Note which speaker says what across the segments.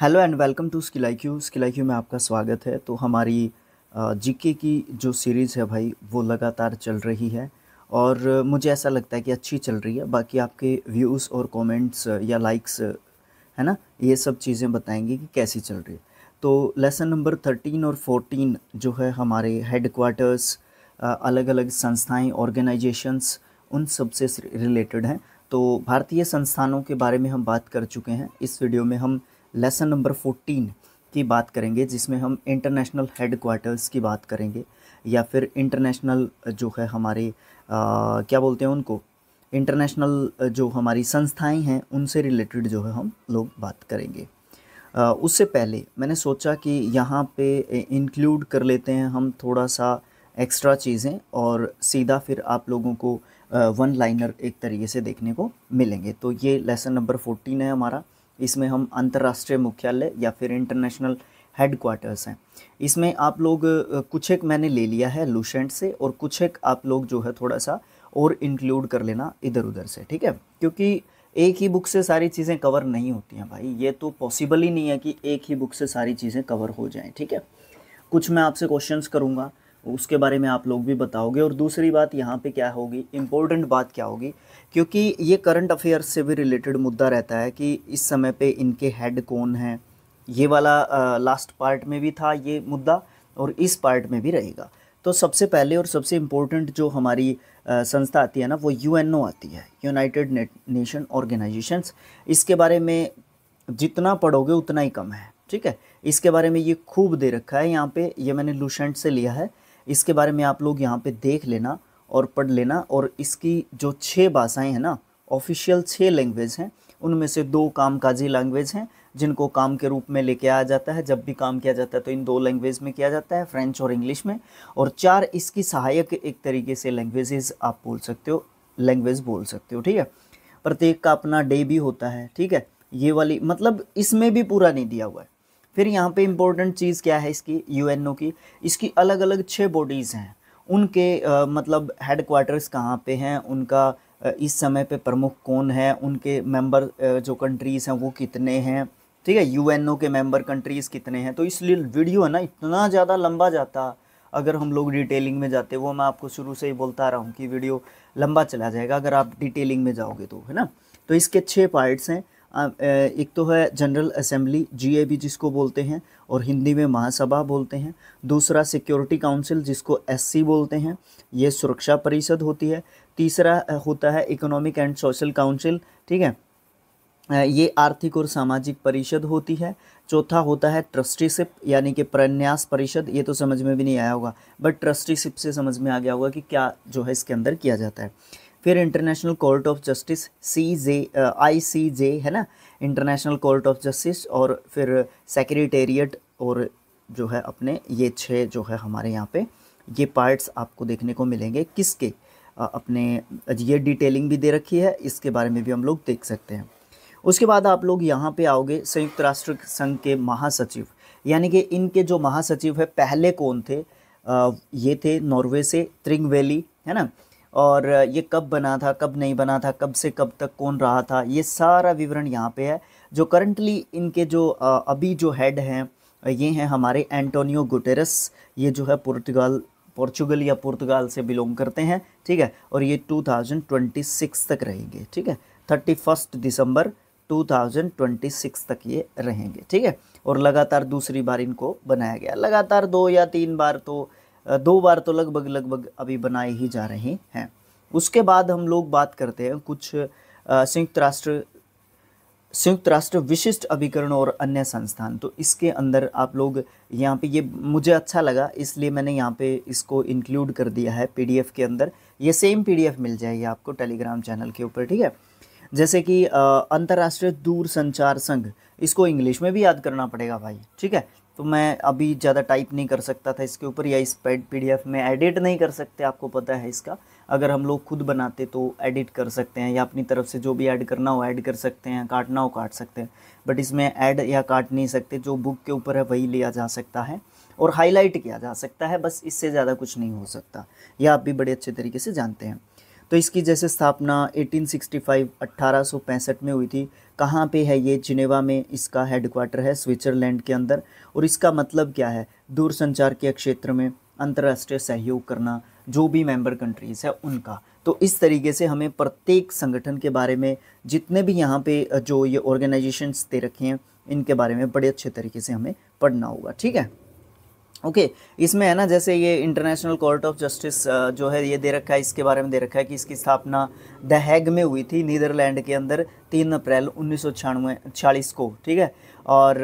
Speaker 1: hello and welcome to skill I Q skill I Q में आपका स्वागत है तो हमारी जीके की जो सीरीज़ है भाई वो लगातार चल रही है और मुझे ऐसा लगता है कि अच्छी चल रही है बाकी आपके व्यूज़ और कमेंट्स या लाइक्स है ना ये सब चीज़ें बताएंगे कि कैसी चल रही है तो लेसन नंबर थर्टीन और फोर्टीन जो है हमारे हेड क्वार्टर्स अलग अलग संस्थाएं ऑर्गेनाइजेशंस उन सब से रिलेटेड हैं तो भारतीय संस्थानों के बारे में हम बात कर चुके हैं इस वीडियो में हम लेसन नंबर फोर्टीन की बात करेंगे जिसमें हम इंटरनेशनल हेड क्वार्टर्स की बात करेंगे या फिर इंटरनेशनल जो है हमारे आ, क्या बोलते हैं उनको इंटरनेशनल जो हमारी संस्थाएं हैं उनसे रिलेटेड जो है हम लोग बात करेंगे आ, उससे पहले मैंने सोचा कि यहाँ पे इंक्लूड कर लेते हैं हम थोड़ा सा एक्स्ट्रा चीज़ें और सीधा फिर आप लोगों को वन लाइनर एक तरीके से देखने को मिलेंगे तो ये लेसन नंबर फोर्टीन है हमारा इसमें हम अंतर्राष्ट्रीय मुख्यालय या फिर इंटरनेशनल हेडक्वार्टर्स हैं इसमें आप लोग कुछ एक मैंने ले लिया है लूशेंट से और कुछ एक आप लोग जो है थोड़ा सा और इंक्लूड कर लेना इधर उधर से ठीक है क्योंकि एक ही बुक से सारी चीज़ें कवर नहीं होती हैं भाई ये तो पॉसिबल ही नहीं है कि एक ही बुक से सारी चीज़ें कवर हो जाएं ठीक है कुछ मैं आपसे क्वेश्चंस करूँगा उसके बारे में आप लोग भी बताओगे और दूसरी बात यहाँ पे क्या होगी इम्पोर्टेंट बात क्या होगी क्योंकि ये करंट अफेयर्स से भी रिलेटेड मुद्दा रहता है कि इस समय पे इनके हेड कौन हैं ये वाला आ, लास्ट पार्ट में भी था ये मुद्दा और इस पार्ट में भी रहेगा तो सबसे पहले और सबसे इम्पोर्टेंट जो हमारी संस्था आती है ना वो यू आती है यूनाइटेड नेशन ऑर्गेनाइजेशंस इसके बारे में जितना पढ़ोगे उतना ही कम है ठीक है इसके बारे में ये खूब दे रखा है यहाँ पे ये मैंने लूसेंट से लिया है इसके बारे में आप लोग यहाँ पे देख लेना और पढ़ लेना और इसकी जो छः भाषाएँ हैं ना ऑफिशियल छः लैंग्वेज हैं उनमें से दो कामकाजी लैंग्वेज हैं जिनको काम के रूप में लेके आया जाता है जब भी काम किया जाता है तो इन दो लैंग्वेज में किया जाता है फ्रेंच और इंग्लिश में और चार इसकी सहायक एक तरीके से लैंग्वेजेस आप बोल सकते हो लैंग्वेज बोल सकते हो ठीक है प्रत्येक का अपना डे भी होता है ठीक है ये वाली मतलब इसमें भी पूरा नहीं दिया हुआ है फिर यहाँ पे इम्पोर्टेंट चीज़ क्या है इसकी यूएनओ की इसकी अलग अलग छः बॉडीज़ हैं उनके आ, मतलब हेड क्वार्टर्स कहाँ पे हैं उनका इस समय पे प्रमुख कौन है उनके मेंबर जो कंट्रीज़ हैं वो कितने हैं ठीक है यूएनओ के मेंबर कंट्रीज़ कितने हैं तो इसलिए वीडियो है ना इतना ज़्यादा लंबा जाता अगर हम लोग डिटेलिंग में जाते वो मैं आपको शुरू से ही बोलता रहा हूँ कि वीडियो लंबा चला जाएगा अगर आप डिटेलिंग में जाओगे तो है ना तो इसके छः पार्ट्स हैं एक तो है जनरल असेंबली जीएबी जिसको बोलते हैं और हिंदी में महासभा बोलते हैं दूसरा सिक्योरिटी काउंसिल जिसको एससी बोलते हैं ये सुरक्षा परिषद होती है तीसरा होता है इकोनॉमिक एंड सोशल काउंसिल ठीक है ये आर्थिक और सामाजिक परिषद होती है चौथा होता है ट्रस्टीशिप यानी कि प्रन्यास परिषद ये तो समझ में भी नहीं आया होगा बट ट्रस्टीशिप से समझ में आ गया होगा कि क्या जो है इसके अंदर किया जाता है फिर international court of justice C J I C J है ना इंटरनेशनल कोर्ट ऑफ जस्टिस और फिर सेक्रेटेरिएट और जो है अपने ये छः जो है हमारे यहाँ पे ये पार्ट्स आपको देखने को मिलेंगे किसके uh, अपने ये डिटेलिंग भी दे रखी है इसके बारे में भी हम लोग देख सकते हैं उसके बाद आप लोग यहाँ पे आओगे संयुक्त राष्ट्र संघ के महासचिव यानी कि इनके जो महासचिव है पहले कौन थे आ, uh, ये थे नॉर्वे से त्रिंग वैली है ना और ये कब बना था कब नहीं बना था कब से कब तक कौन रहा था ये सारा विवरण यहाँ पे है जो करंटली इनके जो अभी जो हेड हैं ये हैं हमारे एंटोनियो गुटेरस ये जो है पुर्तगाल पोर्चुगल या पुर्तगाल से बिलोंग करते हैं ठीक है और ये 2026 तक रहेंगे ठीक है थर्टी फर्स्ट दिसंबर 2026 तक ये रहेंगे ठीक है और लगातार दूसरी बार इनको बनाया गया लगातार दो या तीन बार तो दो बार तो लगभग लगभग अभी बनाए ही जा रहे हैं उसके बाद हम लोग बात करते हैं कुछ संयुक्त राष्ट्र संयुक्त राष्ट्र विशिष्ट अभिकरण और अन्य संस्थान तो इसके अंदर आप लोग यहाँ पे ये मुझे अच्छा लगा इसलिए मैंने यहाँ पे इसको इंक्लूड कर दिया है पीडीएफ के अंदर ये सेम पीडीएफ मिल जाएगी आपको टेलीग्राम चैनल के ऊपर ठीक है जैसे कि अंतर्राष्ट्रीय दूर संचार संघ इसको इंग्लिश में भी याद करना पड़ेगा भाई ठीक है तो मैं अभी ज़्यादा टाइप नहीं कर सकता था इसके ऊपर या इस पैड पी में एडिट नहीं कर सकते आपको पता है इसका अगर हम लोग खुद बनाते तो एडिट कर सकते हैं या अपनी तरफ से जो भी ऐड करना हो ऐड कर सकते हैं काटना हो काट सकते हैं बट इसमें ऐड या काट नहीं सकते जो बुक के ऊपर है वही लिया जा सकता है और हाईलाइट किया जा सकता है बस इससे ज़्यादा कुछ नहीं हो सकता यह आप भी बड़े अच्छे तरीके से जानते हैं तो इसकी जैसे स्थापना 1865 1865 में हुई थी कहाँ पे है ये जिनेवा में इसका हेडक्वार्टर है स्विट्ज़रलैंड के अंदर और इसका मतलब क्या है दूरसंचार के क्षेत्र में अंतर्राष्ट्रीय सहयोग करना जो भी मेंबर कंट्रीज़ है उनका तो इस तरीके से हमें प्रत्येक संगठन के बारे में जितने भी यहाँ पे जो ये ऑर्गेनाइजेशंस दे रखे हैं इनके बारे में बड़े अच्छे तरीके से हमें पढ़ना होगा ठीक है ओके okay, इसमें है ना जैसे ये इंटरनेशनल कोर्ट ऑफ जस्टिस जो है ये दे रखा है इसके बारे में दे रखा है कि इसकी स्थापना द हैग में हुई थी नीदरलैंड के अंदर तीन अप्रैल उन्नीस सौ को ठीक है और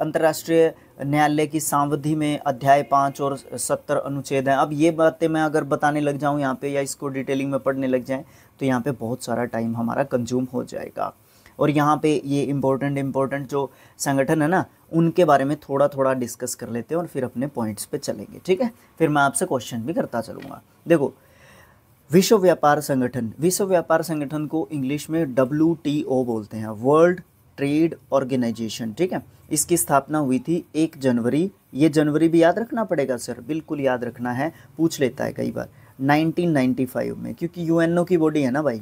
Speaker 1: अंतर्राष्ट्रीय न्यायालय की सांवधि में अध्याय पाँच और सत्तर अनुच्छेद हैं अब ये बातें मैं अगर बताने लग जाऊँ यहाँ पे या इसको डिटेलिंग में पढ़ने लग जाएँ तो यहाँ पे बहुत सारा टाइम हमारा कंज्यूम हो जाएगा और यहाँ पे ये इम्पोर्टेंट इम्पोर्टेंट जो संगठन है ना उनके बारे में थोड़ा थोड़ा डिस्कस कर लेते हैं और फिर अपने पॉइंट्स पे चलेंगे ठीक है फिर मैं आपसे क्वेश्चन भी करता चलूँगा देखो विश्व व्यापार संगठन विश्व व्यापार संगठन को इंग्लिश में डब्ल्यू बोलते हैं वर्ल्ड ट्रेड ऑर्गेनाइजेशन ठीक है इसकी स्थापना हुई थी एक जनवरी ये जनवरी भी याद रखना पड़ेगा सर बिल्कुल याद रखना है पूछ लेता है कई बार 1995 में क्योंकि यूएनओ की बॉडी है ना भाई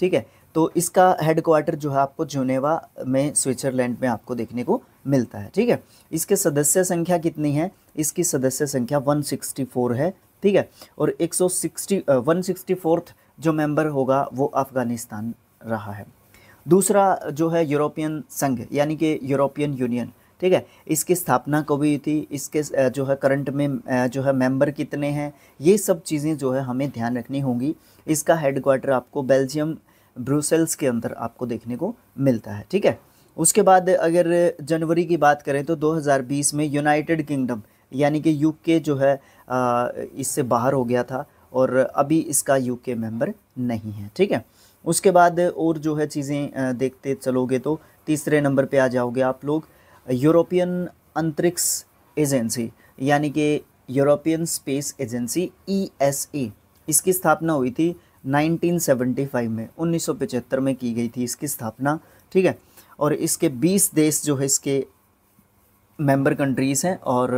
Speaker 1: ठीक है तो इसका हेडक्वार्टर जो है आपको जुनेवा में स्विट्ज़रलैंड में आपको देखने को मिलता है ठीक है इसके सदस्य संख्या कितनी है इसकी सदस्य संख्या 164 है ठीक है और 160 फोर्थ जो मेंबर होगा वो अफ़गानिस्तान रहा है दूसरा जो है यूरोपियन संघ यानी कि यूरोपियन यूनियन ठीक है इसकी स्थापना कब हुई थी इसके जो है करंट में जो है मेंबर कितने हैं ये सब चीज़ें जो है हमें ध्यान रखनी होंगी इसका हेडक्वार्टर आपको बेल्जियम ब्रूसेल्स के अंदर आपको देखने को मिलता है ठीक है उसके बाद अगर जनवरी की बात करें तो 2020 में यूनाइटेड किंगडम यानी कि यूके जो है इससे बाहर हो गया था और अभी इसका यूके मेंबर नहीं है ठीक है उसके बाद और जो है चीज़ें देखते चलोगे तो तीसरे नंबर पे आ जाओगे आप लोग यूरोपियन अंतरिक्ष एजेंसी यानी कि यूरोपियन स्पेस एजेंसी ई इसकी स्थापना हुई थी 1975 में 1975 में की गई थी इसकी स्थापना ठीक है और इसके 20 देश जो है इसके मेंबर कंट्रीज़ हैं और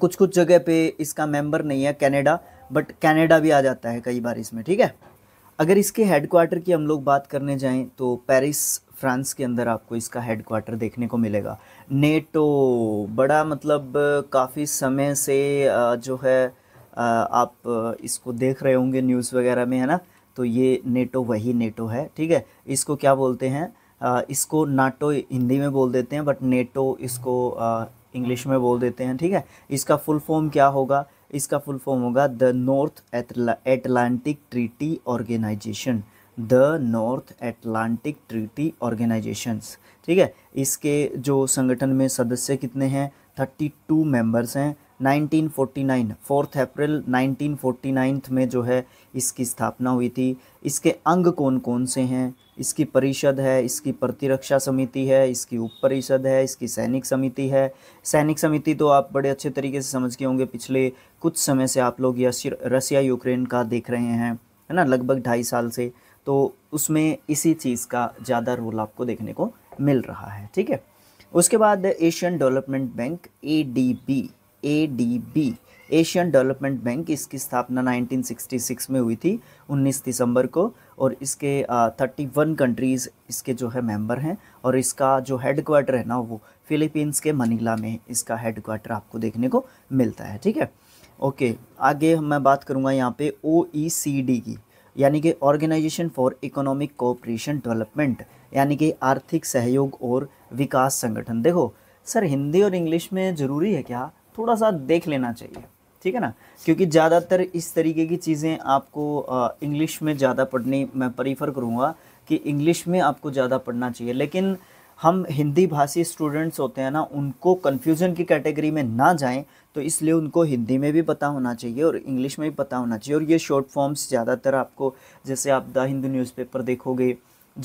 Speaker 1: कुछ कुछ जगह पे इसका मेंबर नहीं है कनाडा बट कनाडा भी आ जाता है कई बार इसमें ठीक है अगर इसके हेडक्वार्टर की हम लोग बात करने जाएं तो पेरिस फ्रांस के अंदर आपको इसका हेडक्वार्टर देखने को मिलेगा नेटो बड़ा मतलब काफ़ी समय से जो है आप इसको देख रहे होंगे न्यूज़ वगैरह में है ना तो ये नेटो वही नेटो है ठीक है इसको क्या बोलते हैं इसको नाटो हिंदी में बोल देते हैं बट नेटो इसको इंग्लिश में बोल देते हैं ठीक है इसका फुल फॉर्म क्या होगा इसका फुल फॉर्म होगा the North Atlantic Treaty Organisation the North Atlantic Treaty Organisations ठीक है इसके जो संगठन में सदस्य कितने हैं थर्टी टू मेम्बर्स हैं 1949 फोर्थ अप्रैल 1949 में जो है इसकी स्थापना हुई थी इसके अंग कौन कौन से हैं इसकी परिषद है इसकी प्रतिरक्षा समिति है इसकी उप परिषद है इसकी सैनिक समिति है सैनिक समिति तो आप बड़े अच्छे तरीके से समझ के होंगे पिछले कुछ समय से आप लोग रसिया यूक्रेन का देख रहे हैं है ना लगभग ढाई साल से तो उसमें इसी चीज़ का ज़्यादा रोल आपको देखने को मिल रहा है ठीक है उसके बाद Asian Development Bank A A D B Asian Development Bank इसकी स्थापना 1966 में हुई थी 19 दिसंबर को और इसके थर्टी वन कंट्रीज़ इसके जो है मेंबर हैं और इसका जो हेड क्वार्टर है ना वो फिलीपींस के मनीला में इसका हेड क्वार्टर आपको देखने को मिलता है ठीक है ओके आगे मैं बात करूँगा यहाँ पे ओ e की यानी कि Organisation for Economic Cooperation Development यानी कि आर्थिक सहयोग और विकास संगठन देखो सर हिंदी और इंग्लिश में ज़रूरी है क्या थोड़ा सा देख लेना चाहिए ठीक है ना क्योंकि ज़्यादातर इस तरीके की चीज़ें आपको इंग्लिश में ज़्यादा पढ़नी मैं प्रीफर करूँगा कि इंग्लिश में आपको ज़्यादा पढ़ना चाहिए लेकिन हम हिंदी भाषी स्टूडेंट्स होते हैं ना उनको कन्फ्यूज़न की कैटेगरी में ना जाएं तो इसलिए उनको हिंदी में भी पता होना चाहिए और इंग्लिश में भी पता होना चाहिए और ये शॉर्ट फॉर्म्स ज़्यादातर आपको जैसे आप द हिंदू न्यूज़पेपर देखोगे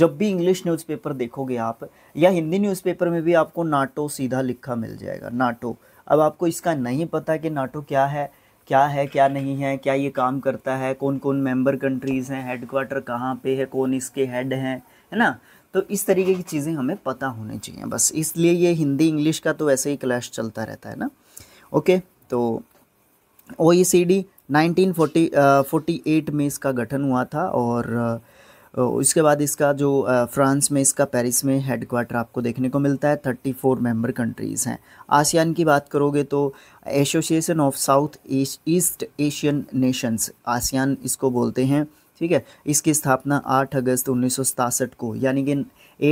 Speaker 1: जब भी इंग्लिश न्यूज़पेपर देखोगे आप या हिंदी न्यूज़पेपर में भी आपको नाटो सीधा लिखा मिल जाएगा नाटो अब आपको इसका नहीं पता कि नाटो क्या है क्या है क्या नहीं है क्या ये काम करता है कौन कौन मेंबर कंट्रीज़ हैं हेडक्वार्टर कहाँ पे है कौन इसके हेड हैं है ना तो इस तरीके की चीज़ें हमें पता होनी चाहिए बस इसलिए ये हिंदी इंग्लिश का तो ऐसे ही क्लैश चलता रहता है ना ओके तो O E C D nineteen forty में इसका गठन हुआ था और uh, उसके बाद इसका जो फ्रांस में इसका पेरिस में हेड क्वार्टर आपको देखने को मिलता है थर्टी फोर मेम्बर कंट्रीज़ हैं आसियान की बात करोगे तो Association of South East Asian Nations ASEAN इसको बोलते हैं ठीक है इसकी स्थापना 8 अगस्त उन्नीस को यानी कि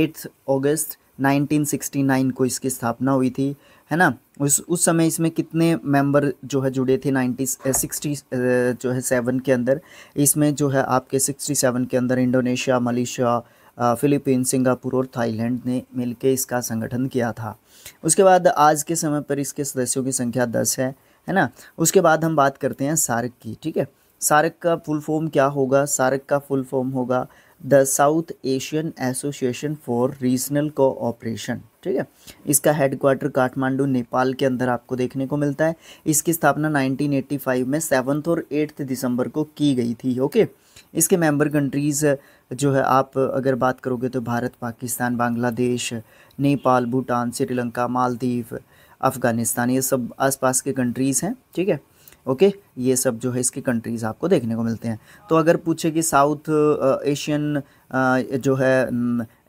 Speaker 1: एट्थ अगस्त 1969 को इसकी स्थापना हुई थी है ना उस उस समय इसमें कितने मेंबर जो है जुड़े थे नाइन्टी सिक्सटी जो है सेवन के अंदर इसमें जो है आपके सिक्सटी सेवन के अंदर इंडोनेशिया मलेशिया फिलीपीन सिंगापुर और थाईलैंड ने मिलकर इसका संगठन किया था उसके बाद आज के समय पर इसके सदस्यों की संख्या दस है है ना उसके बाद हम बात करते हैं सारक की ठीक है सारक का फुल फॉर्म क्या होगा सारक का फुल फॉर्म होगा the South Asian Association for Regional Cooperation ठीक है इसका हेडक्वार्टर काठमांडू नेपाल के अंदर आपको देखने को मिलता है इसकी स्थापना 1985 में सेवन्थ और एट्थ दिसंबर को की गई थी ओके इसके मेंबर कंट्रीज़ जो है आप अगर बात करोगे तो भारत पाकिस्तान बांग्लादेश नेपाल भूटान श्रीलंका मालदीव अफ़गानिस्तान ये सब आसपास के कंट्रीज़ हैं ठीक है ओके ये सब जो है इसके कंट्रीज़ आपको देखने को मिलते हैं तो अगर पूछे कि साउथ एशियन जो है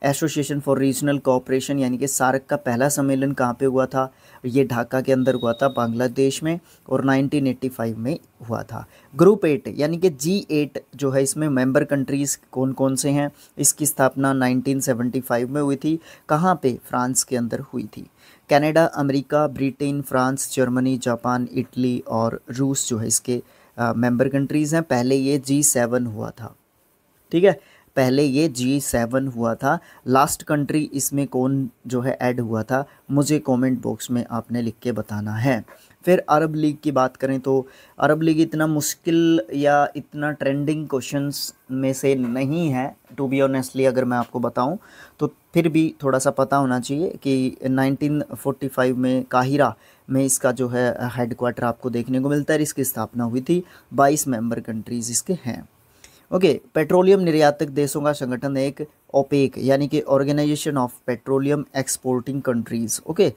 Speaker 1: एसोसिएशन फॉर रीजनल कोऑपरेशन यानी कि सार्क का पहला सम्मेलन कहाँ पे हुआ था ये ढाका के अंदर हुआ था बांग्लादेश में और 1985 में हुआ था ग्रुप एट यानी कि जी एट जो है इसमें मेंबर कंट्रीज़ कौन कौन से हैं इसकी स्थापना 1975 में हुई थी कहाँ पे फ्रांस के अंदर हुई थी Canada America Britain France Germany Japan Italy और रूस जो है इसके मेंबर कंट्रीज़ हैं पहले ये जी सेवन हुआ था ठीक है पहले ये जी सेवन हुआ था लास्ट कंट्री इसमें कौन जो है ऐड हुआ था मुझे कमेंट बॉक्स में आपने लिख के बताना है फिर अरब लीग की बात करें तो अरब लीग इतना मुश्किल या इतना ट्रेंडिंग क्वेश्चंस में से नहीं है टू बी ऑनेस्टली अगर मैं आपको बताऊं तो फिर भी थोड़ा सा पता होना चाहिए कि 1945 में काहिरा में इसका जो है हेड क्वार्टर आपको देखने को मिलता है इसकी स्थापना हुई थी 22 मेंबर कंट्रीज़ इसके हैं ओके पेट्रोलियम निर्यातक देशों का संगठन एक ओपेक यानी कि Organisation of Petroleum Exporting Countries okay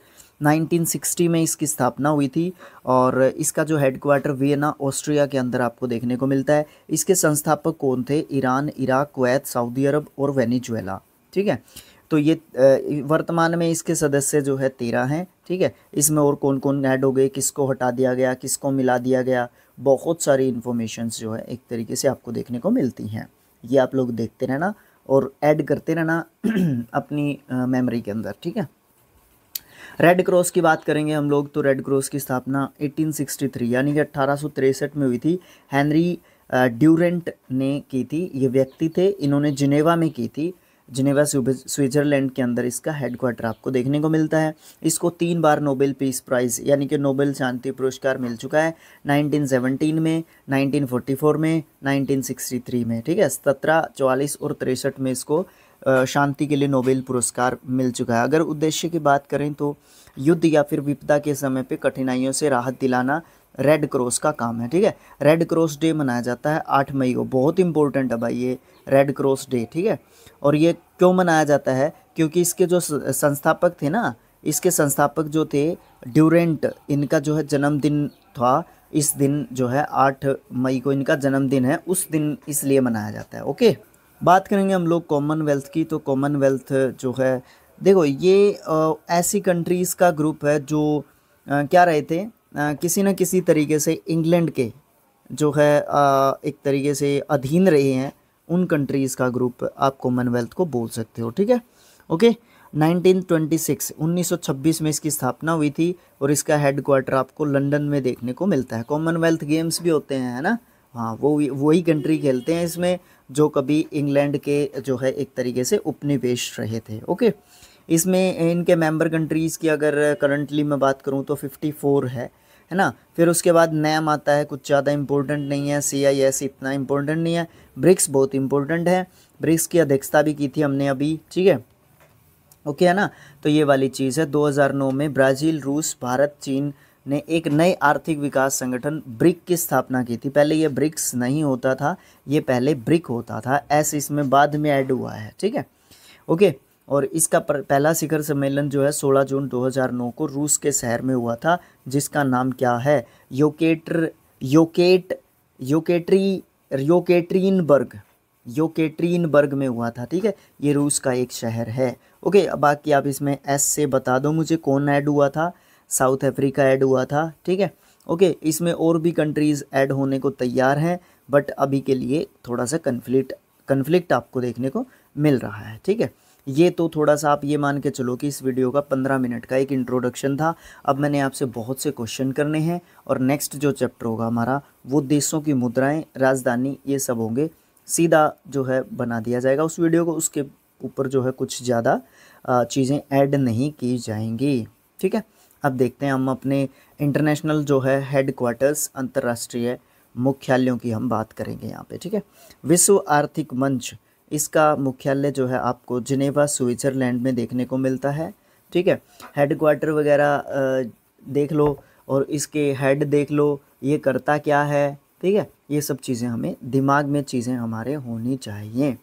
Speaker 1: 1960 में इसकी स्थापना हुई थी और इसका जो हेडक्वार्टर वियना ऑस्ट्रिया के अंदर आपको देखने को मिलता है इसके संस्थापक कौन थे Iran Iraq Kuwait Saudi Arab और वेनेजुएला ठीक है तो ये वर्तमान में इसके सदस्य जो है तेरह हैं ठीक है इसमें और कौन कौन ऐड हो गए किसको हटा दिया गया किसको मिला दिया गया बहुत सारी इन्फॉर्मेशंस जो है एक तरीके से आपको देखने को मिलती हैं ये आप लोग देखते रहना और ऐड करते रहना अपनी मेमोरी के अंदर ठीक है रेड क्रॉस की बात करेंगे हम लोग तो रेड क्रॉस की स्थापना 1863 यानी कि अट्ठारह में हुई थी हेनरी ड्यूरेंट ने की थी ये व्यक्ति थे इन्होंने जिनेवा में की थी जिनेवा स्विट्ज़रलैंड के अंदर इसका हेडक्वार्टर आपको देखने को मिलता है इसको तीन बार नोबेल पीस प्राइज़ यानी कि नोबेल शांति पुरस्कार मिल चुका है 1917 में 1944 में 1963 में ठीक है सत्रह चौवालीस और तिरसठ में इसको शांति के लिए नोबेल पुरस्कार मिल चुका है अगर उद्देश्य की बात करें तो युद्ध या फिर विपदा के समय पे कठिनाइयों से राहत दिलाना रेड क्रॉस का काम है ठीक है रेड क्रॉस डे मनाया जाता है आठ मई को बहुत इंपॉर्टेंट है भाई ये रेड क्रॉस डे ठीक है और ये क्यों मनाया जाता है क्योंकि इसके जो संस्थापक थे ना इसके संस्थापक जो थे ड्यूरेंट इनका जो है जन्मदिन था इस दिन जो है आठ मई को इनका जन्मदिन है उस दिन इसलिए मनाया जाता है ओके बात करेंगे हम लोग कॉमनवेल्थ की तो कॉमनवेल्थ जो है देखो ये आ, ऐसी कंट्रीज़ का ग्रुप है जो आ, क्या रहे थे किसी न किसी तरीके से इंग्लैंड के जो है एक तरीके से अधीन रहे हैं उन कंट्रीज़ का ग्रुप आप कॉमनवेल्थ को बोल सकते हो ठीक है ओके 1926 1926 में इसकी स्थापना हुई थी और इसका हेड क्वार्टर आपको लंदन में देखने को मिलता है कॉमनवेल्थ गेम्स भी होते हैं है ना हाँ वो वही कंट्री खेलते हैं इसमें जो कभी इंग्लैंड के जो है एक तरीके से उपनिवेश रहे थे ओके इसमें इनके मेंबर कंट्रीज़ की अगर करंटली मैं बात करूँ तो 54 है है ना फिर उसके बाद नैम आता है कुछ ज़्यादा इंपॉर्टेंट नहीं है सी आई एस इतना इंपॉर्टेंट नहीं है ब्रिक्स बहुत इंपॉर्टेंट है ब्रिक्स की अध्यक्षता भी की थी हमने अभी ठीक है ओके है ना तो ये वाली चीज़ है नौ में ब्राज़ील रूस भारत चीन ने एक नए आर्थिक विकास संगठन ब्रिक की स्थापना की थी पहले ये ब्रिक्स नहीं होता था ये पहले ब्रिक होता था ऐसे इसमें बाद में ऐड हुआ है ठीक है ओके और इसका पहला शिखर सम्मेलन जो है 16 जून 2009 को रूस के शहर में हुआ था जिसका नाम क्या है योकेटर योकेट योकेट्री योकेट्रीनबर्ग योकेट्रीनबर्ग में हुआ था ठीक है ये रूस का एक शहर है ओके अब बाकी आप इसमें एस से बता दो मुझे कौन ऐड हुआ था साउथ अफ्रीका ऐड हुआ था ठीक है ओके इसमें और भी कंट्रीज़ ऐड होने को तैयार हैं बट अभी के लिए थोड़ा सा कन्फ्लिक्ट कन्फ्लिक्ट आपको देखने को मिल रहा है ठीक है ये तो थोड़ा सा आप ये मान के चलो कि इस वीडियो का पंद्रह मिनट का एक इंट्रोडक्शन था अब मैंने आपसे बहुत से क्वेश्चन करने हैं और नेक्स्ट जो चैप्टर होगा हमारा वो देशों की मुद्राएँ राजधानी ये सब होंगे सीधा जो है बना दिया जाएगा उस वीडियो को उसके ऊपर जो है कुछ ज़्यादा चीज़ें ऐड नहीं की जाएंगी ठीक है अब देखते हैं हम अपने इंटरनेशनल जो है हेड क्वार्टर्स अंतर्राष्ट्रीय मुख्यालयों की हम बात करेंगे यहाँ पे ठीक है विश्व आर्थिक मंच इसका मुख्यालय जो है आपको जिनेवा स्विट्ज़रलैंड में देखने को मिलता है ठीक है हेड क्वार्टर वगैरह देख लो और इसके हेड देख लो ये करता क्या है ठीक है ये सब चीज़ें हमें दिमाग में चीज़ें हमारे होनी चाहिए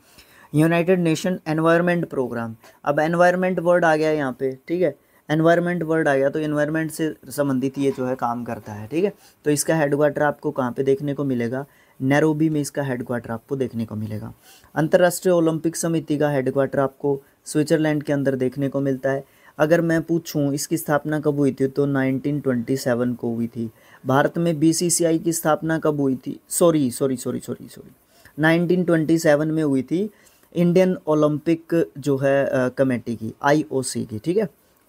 Speaker 1: यूनाइटेड नेशन एनवायरनमेंट प्रोग्राम अब एनवायरनमेंट वर्ड आ गया यहाँ पे ठीक है एनवायरनमेंट वर्ड आ गया तो एनवायरनमेंट से संबंधित ये जो है काम करता है ठीक है तो इसका हेड आपको कहाँ पे देखने को मिलेगा नैरोबी में इसका हेडक्वार्टर आपको देखने को मिलेगा अंतर्राष्ट्रीय ओलंपिक समिति का हेडक्वार्टर आपको स्विट्जरलैंड के अंदर देखने को मिलता है अगर मैं पूछूं इसकी स्थापना कब हुई थी तो 1927 को हुई थी भारत में बीसीसीआई की स्थापना कब हुई थी sorry sorry sorry sorry sorry 1927 में हुई थी इंडियन ओलंपिक जो है कमेटी की आईओसी की ठीक है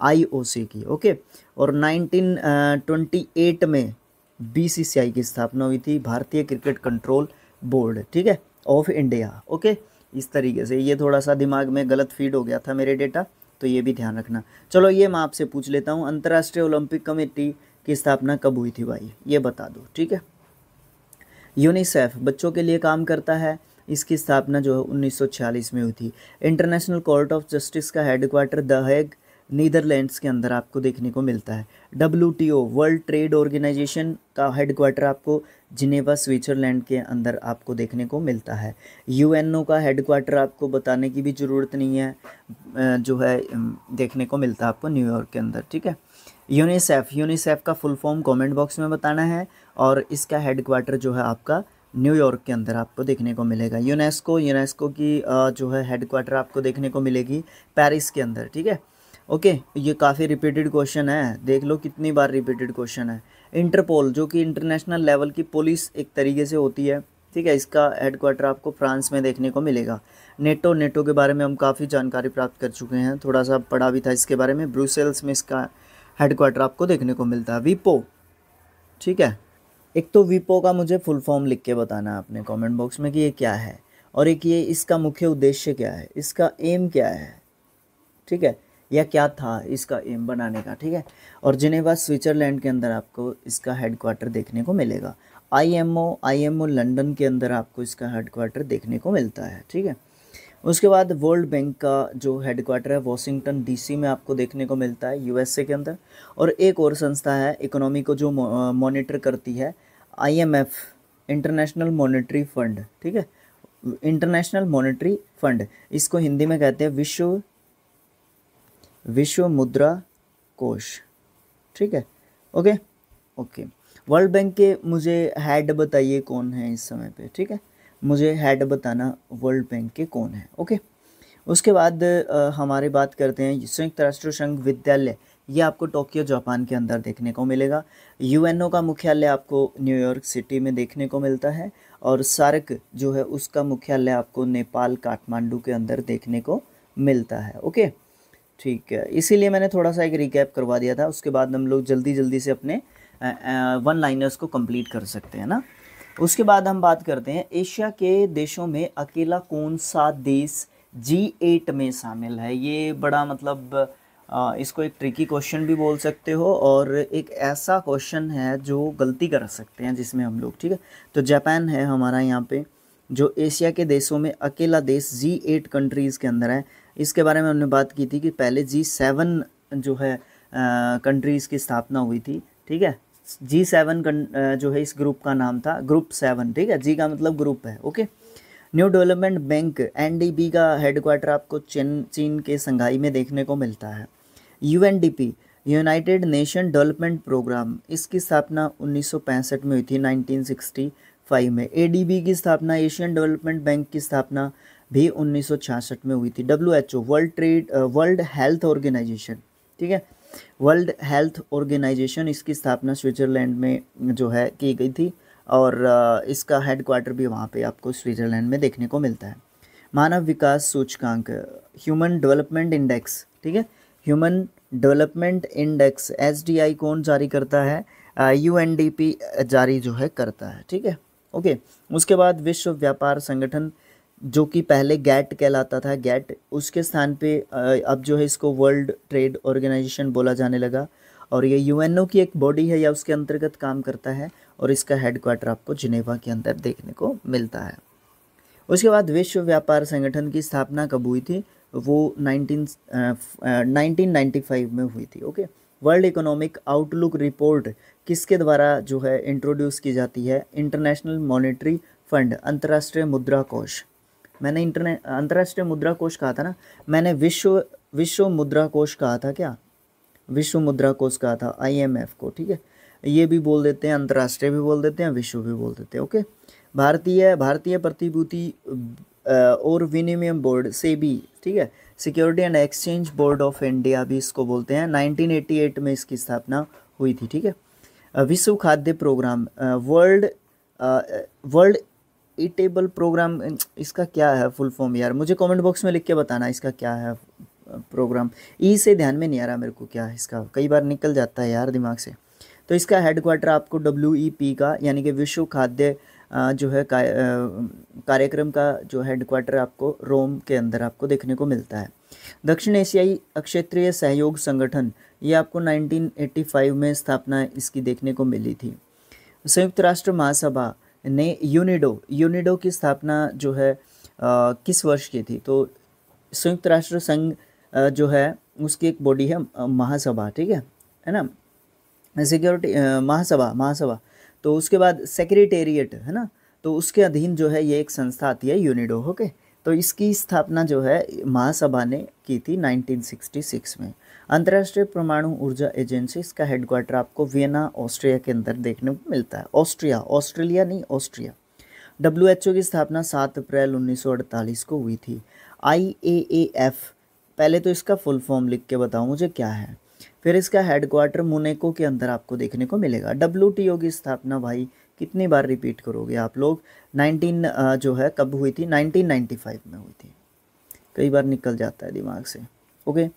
Speaker 1: आईओसी की ओके और 1928 में बीसीसीआई की स्थापना हुई थी भारतीय क्रिकेट कंट्रोल बोर्ड ठीक है ऑफ इंडिया ओके इस तरीके से ये थोड़ा सा दिमाग में गलत फीड हो गया था मेरे डेटा तो ये भी ध्यान रखना चलो ये मैं आपसे पूछ लेता हूँ अंतर्राष्ट्रीय ओलंपिक कमेटी की स्थापना कब हुई थी भाई ये बता दो ठीक है यूनिसेफ बच्चों के लिए काम करता है इसकी स्थापना जो है उन्नीस में हुई थी इंटरनेशनल कोर्ट ऑफ जस्टिस का हेडक्वार्टर द हैग नीदरलैंड्स के अंदर आपको देखने को मिलता है डब्ल्यू वर्ल्ड ट्रेड ऑर्गेनाइजेशन का हेडक्वार्टर आपको जिनेवा स्विट्ज़रलैंड के अंदर आपको देखने को मिलता है यू का हेडक्वार्टर आपको बताने की भी ज़रूरत नहीं है जो है देखने को मिलता है आपको न्यूयॉर्क के अंदर ठीक है यूनिसेफ यूनिसेफ का फुल फॉर्म कमेंट बॉक्स में बताना है और इसका हेडक्वार्टर जो है आपका न्यूयॉर्क के अंदर आपको देखने को मिलेगा यूनेस्को यूनेस्को की जो है हेडक्वार्टर आपको देखने को मिलेगी पेरिस के अंदर ठीक है ओके ये काफ़ी रिपीटेड क्वेश्चन है देख लो कितनी बार रिपीटेड क्वेश्चन है इंटरपोल जो कि इंटरनेशनल लेवल की पुलिस एक तरीके से होती है ठीक है इसका हेडक्वार्टर आपको फ्रांस में देखने को मिलेगा नेटो नेटो के बारे में हम काफ़ी जानकारी प्राप्त कर चुके हैं थोड़ा सा पढ़ा भी था इसके बारे में ब्रूसेल्स में इसका हेडक्वार्टर आपको देखने को मिलता है वीपो ठीक है एक तो वीपो का मुझे फुल फॉर्म लिख के बताना है आपने कॉमेंट बॉक्स में कि ये क्या है और एक ये इसका मुख्य उद्देश्य क्या है इसका एम क्या है ठीक है या क्या था इसका एम बनाने का ठीक है और जिनेवा स्विट्ज़रलैंड के अंदर आपको इसका हेडक्वार्टर देखने को मिलेगा I I M O M O London के अंदर आपको इसका हेडक्वार्टर देखने को मिलता है ठीक है उसके बाद वर्ल्ड बैंक का जो हेडक्वार्टर है वॉशिंगटन डीसी में आपको देखने को मिलता है यूएसए के अंदर और एक और संस्था है इकोनॉमी को जो मॉनिटर करती है आईएमएफ इंटरनेशनल मॉनिटरी फंड ठीक है इंटरनेशनल मॉनिटरी फंड इसको हिंदी में कहते हैं विश्व विश्व मुद्रा कोष ठीक है ओके ओके वर्ल्ड बैंक के मुझे हेड बताइए कौन है इस समय पे ठीक है मुझे हेड बताना वर्ल्ड बैंक के कौन है ओके उसके बाद आ, हमारे बात करते हैं संयुक्त राष्ट्र संघ विद्यालय ये आपको टोक्यो जापान के अंदर देखने को मिलेगा यूएनओ का मुख्यालय आपको न्यूयॉर्क सिटी में देखने को मिलता है और सार्क जो है उसका मुख्यालय आपको नेपाल काठमांडू के अंदर देखने को मिलता है ओके ठीक है इसीलिए मैंने थोड़ा सा एक रिकैप करवा दिया था उसके बाद हम लोग जल्दी जल्दी से अपने वन लाइनर्स को कंप्लीट कर सकते हैं ना उसके बाद हम बात करते हैं एशिया के देशों में अकेला कौन सा देश जी एट में शामिल है ये बड़ा मतलब इसको एक ट्रिकी क्वेश्चन भी बोल सकते हो और एक ऐसा क्वेश्चन है जो गलती कर सकते हैं जिसमें हम लोग ठीक है तो जापान है हमारा यहाँ पे जो एशिया के देशों में अकेला देश जी एट कंट्रीज़ के अंदर है इसके बारे में हमने बात की थी कि पहले जी सेवन जो है कंट्रीज़ की स्थापना हुई थी ठीक है जी सेवन जो है इस ग्रुप का नाम था ग्रुप सेवन ठीक है जी का मतलब ग्रुप है okay new development bank N का हेडक्वार्टर आपको चीन चीन के संघाई में देखने को मिलता है U united nation development programme इसकी स्थापना 1965 में हुई थी 1965 में एडीबी की स्थापना एशियन डेवलपमेंट बैंक की स्थापना भी 1966 में हुई थी W H O world trade world health organisation ठीक है वर्ल्ड हेल्थ ऑर्गेनाइजेशन इसकी स्थापना स्विट्ज़रलैंड में जो है की गई थी और uh, इसका हेडक्वार्टर भी वहाँ पे आपको स्विट्ज़रलैंड में देखने को मिलता है मानव विकास सूचकांक ह्यूमन डेवलपमेंट इंडेक्स ठीक है ह्यूमन डेवलपमेंट इंडेक्स एस कौन जारी करता है यू uh, जारी जो है करता है ठीक है ओके उसके बाद विश्व व्यापार संगठन जो कि पहले गैट कहलाता था गैट उसके स्थान पे अब जो है इसको वर्ल्ड ट्रेड ऑर्गेनाइजेशन बोला जाने लगा और ये यूएनओ की एक बॉडी है या उसके अंतर्गत काम करता है और इसका हेडक्वार्टर आपको जिनेवा के अंदर देखने को मिलता है उसके बाद विश्व व्यापार संगठन की स्थापना कब हुई थी वो नाइनटीन नाइनटीन में हुई थी okay world economic outlook report किसके द्वारा जो है इंट्रोड्यूस की जाती है इंटरनेशनल मॉनेटरी फंड अंतर्राष्ट्रीय मुद्रा कोष मैंने इंटरनेट अंतर्राष्ट्रीय मुद्रा कोष कहा था ना मैंने विश्व विश्व मुद्रा कोष कहा था क्या विश्व मुद्रा कोष कहा था आईएमएफ को ठीक है ये भी बोल देते हैं अंतर्राष्ट्रीय भी बोल देते हैं विश्व भी बोल देते हैं ओके भारतीय भारतीय प्रतिभूति और विनिमय बोर्ड से भी ठीक है security and exchange board of India भी इसको बोलते हैं 1988 में इसकी स्थापना हुई थी ठीक है विश्व खाद्य programme world world eatable programme इसका क्या है फुल फॉर्म यार मुझे कमेंट बॉक्स में लिख के बताना इसका क्या है प्रोग्राम ई e से ध्यान में नहीं आ रहा मेरे को क्या है इसका कई बार निकल जाता है यार दिमाग से तो इसका हेडक्वार्टर आपको डब्ल्यू ई पी का यानी कि विश्व खाद्य जो है कार्यक्रम का जो हेडक्वार्टर आपको रोम के अंदर आपको देखने को मिलता है दक्षिण एशियाई क्षेत्रीय सहयोग संगठन ये आपको 1985 में स्थापना इसकी देखने को मिली थी संयुक्त राष्ट्र महासभा ने यूनिडो यूनिडो की स्थापना जो है आ, किस वर्ष की थी तो संयुक्त राष्ट्र संघ जो है उसकी एक बॉडी है महासभा ठीक है है ना सिक्योरिटी महासभा महासभा तो उसके बाद सेक्रेटेरिएट है ना तो उसके अधीन जो है ये एक संस्था आती है यूनिडो ओके तो इसकी स्थापना जो है महासभा ने की थी 1966 में अंतर्राष्ट्रीय परमाणु ऊर्जा एजेंसी इसका हेडक्वार्टर आपको वियना ऑस्ट्रिया के अंदर देखने को मिलता है ऑस्ट्रिया ऑस्ट्रेलिया नहीं ऑस्ट्रिया डब्ल्यू की स्थापना 7 अप्रैल 1948 को हुई थी आई पहले तो इसका फुल फॉर्म लिख के बताओ मुझे क्या है फिर इसका हेडक्वार्टर मुनेको के अंदर आपको देखने को मिलेगा डब्ल्यू की स्थापना भाई कितनी बार रिपीट करोगे आप लोग 19 जो है कब हुई थी 1995 में हुई थी कई बार निकल जाता है दिमाग से ओके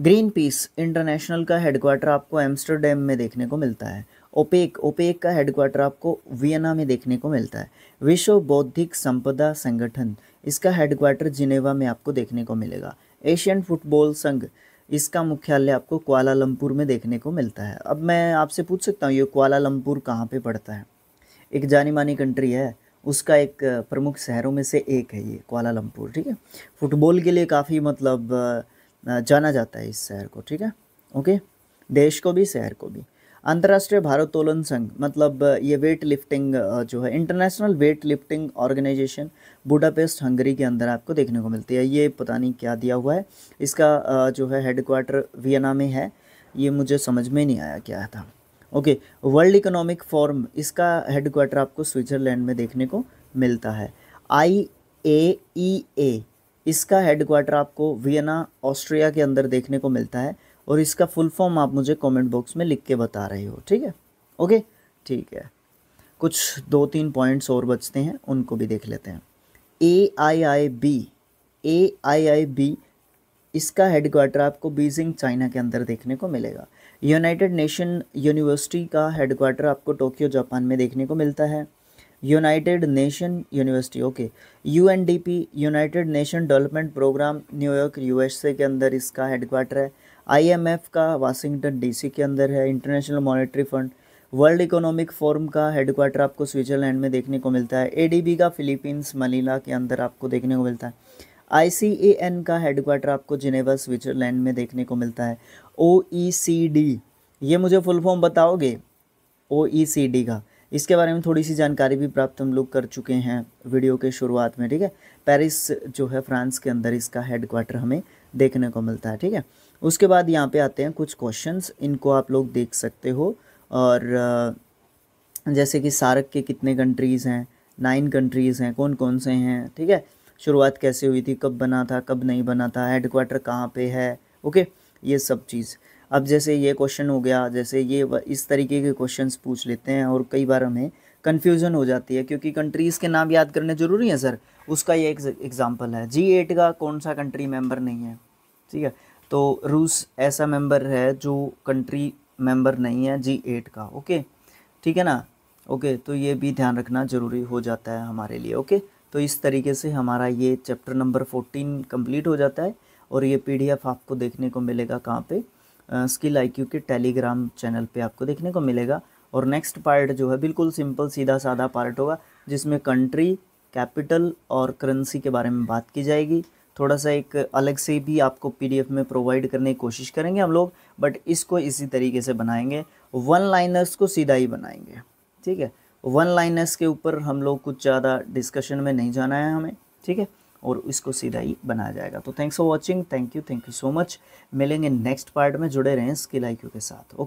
Speaker 1: ग्रीन पीस इंटरनेशनल का हेडक्वार्टर आपको एम्स्टरडेम में देखने को मिलता है ओपेक ओपेक का हेडक्वार्टर आपको वियना में देखने को मिलता है विश्व बौद्धिक संपदा संगठन इसका हेडक्वार्टर जिनेवा में आपको देखने को मिलेगा एशियन फुटबॉल संघ इसका मुख्यालय आपको क्वालालंपुर में देखने को मिलता है अब मैं आपसे पूछ सकता हूँ ये क्वालालंपुर कहाँ पे पड़ता है एक जानी मानी कंट्री है उसका एक प्रमुख शहरों में से एक है ये क्वालालंपुर ठीक है फुटबॉल के लिए काफ़ी मतलब जाना जाता है इस शहर को ठीक है ओके देश को भी शहर को भी अंतर्राष्ट्रीय भारोत्तोलन संघ मतलब ये वेट लिफ्टिंग जो है international weight lifting organisation Budapest Hungary के अंदर आपको देखने को मिलती है ये पता नहीं क्या दिया हुआ है इसका जो है हेडक्वार्टर वियना में है ये मुझे समझ में नहीं आया क्या था ओके वर्ल्ड इकोनॉमिक फोरम इसका हेडक्वार्टर आपको स्विट्ज़रलैंड में देखने को मिलता है आई ए ई ए इसका हेडक्वार्टर आपको वियना ऑस्ट्रिया के अंदर देखने को मिलता है और इसका फुल फॉर्म आप मुझे कमेंट बॉक्स में लिख के बता रहे हो ठीक है ओके ठीक है कुछ दो तीन पॉइंट्स और बचते हैं उनको भी देख लेते हैं A I I B A I I B इसका हेडक्वार्टर आपको बीजिंग चाइना के अंदर देखने को मिलेगा यूनाइटेड नेशन यूनिवर्सिटी का हेडक्वार्टर आपको टोक्यो जापान में देखने को मिलता है united nation university okay U N D P united nation development programme New York USA के अंदर इसका हेडक्वार्टर है आईएमएफ का वाशिंगटन डीसी के अंदर है international monetary fund world economic forum का हेडक्वार्टर आपको स्विट्जरलैंड में देखने को मिलता है बी का फिलीपींस मनीला के अंदर आपको देखने को मिलता है एन का हेडक्वार्टर आपको जिनेवा स्विट्जरलैंड में देखने को मिलता है ओ e ये मुझे फुल फॉर्म बताओगे ओ e का इसके बारे में थोड़ी सी जानकारी भी प्राप्त हम लोग कर चुके हैं वीडियो के शुरुआत में ठीक है पेरिस जो है फ्रांस के अंदर इसका हेडक्वार्टर हमें देखने को मिलता है ठीक है उसके बाद यहाँ पे आते हैं कुछ क्वेश्चंस इनको आप लोग देख सकते हो और जैसे कि सारक के कितने कंट्रीज़ हैं नाइन कंट्रीज़ हैं कौन कौन से हैं ठीक है शुरुआत कैसे हुई थी कब बना था कब नहीं बना था हेडक्वार्टर कहाँ पर है ओके ये सब चीज़ अब जैसे ये क्वेश्चन हो गया जैसे ये इस तरीके के क्वेश्चंस पूछ लेते हैं और कई बार हमें कन्फ्यूज़न हो जाती है क्योंकि कंट्रीज़ के नाम याद करने ज़रूरी हैं सर उसका ये एक एग्ज़ाम्पल है जी एट का कौन सा कंट्री मेंबर नहीं है ठीक है तो रूस ऐसा मेंबर है जो कंट्री मेंबर नहीं है जी एट का ओके ठीक है ना ओके तो ये भी ध्यान रखना ज़रूरी हो जाता है हमारे लिए ओके तो इस तरीके से हमारा ये चैप्टर नंबर फोर्टीन कम्प्लीट हो जाता है और ये पी आपको देखने को मिलेगा कहाँ पर स्किल आई के टेलीग्राम चैनल पे आपको देखने को मिलेगा और नेक्स्ट पार्ट जो है बिल्कुल सिंपल सीधा साधा पार्ट होगा जिसमें कंट्री कैपिटल और करेंसी के बारे में बात की जाएगी थोड़ा सा एक अलग से भी आपको पीडीएफ में प्रोवाइड करने की कोशिश करेंगे हम लोग बट इसको इसी तरीके से बनाएंगे वन लाइनर्स को सीधा ही बनाएंगे ठीक है वन लाइनर्स के ऊपर हम लोग कुछ ज़्यादा डिस्कशन में नहीं जाना है हमें ठीक है और इसको सीधा ही बनाया जाएगा तो thanks for watching thank you thank you so much मिलेंगे नेक्स्ट पार्ट में जुड़े रहें स्किल आई के साथ ओके